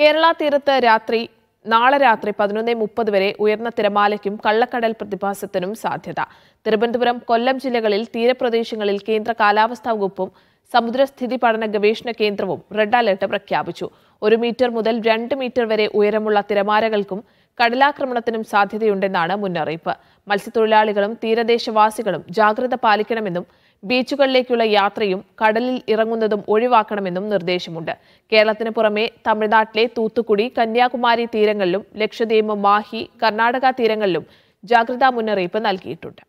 കേരള തീരത്ത് രാത്രി നാളെ രാത്രി പതിനൊന്നേ മുപ്പത് വരെ ഉയർന്ന തിരമാലയ്ക്കും കള്ളക്കടൽ പ്രതിഭാസത്തിനും സാധ്യത തിരുവനന്തപുരം കൊല്ലം ജില്ലകളിൽ തീരപ്രദേശങ്ങളിൽ കേന്ദ്ര കാലാവസ്ഥാ വകുപ്പും സമുദ്രസ്ഥിതി പഠന ഗവേഷണ കേന്ദ്രവും റെഡ് അലർട്ട് പ്രഖ്യാപിച്ചു ഒരു മീറ്റർ മുതൽ രണ്ട് മീറ്റർ വരെ ഉയരമുള്ള തിരമാലകൾക്കും കടലാക്രമണത്തിനും സാധ്യതയുണ്ടെന്നാണ് മുന്നറിയിപ്പ് മത്സ്യത്തൊഴിലാളികളും തീരദേശവാസികളും ജാഗ്രത പാലിക്കണമെന്നും ബീച്ചുകളിലേക്കുള്ള യാത്രയും കടലിൽ ഇറങ്ങുന്നതും ഒഴിവാക്കണമെന്നും നിർദ്ദേശമുണ്ട് കേരളത്തിന് പുറമെ തമിഴ്നാട്ടിലെ തൂത്തുക്കുടി കന്യാകുമാരി തീരങ്ങളിലും ലക്ഷദ്വീപ് മാഹി കർണാടക തീരങ്ങളിലും ജാഗ്രതാ മുന്നറിയിപ്പ് നൽകിയിട്ടുണ്ട്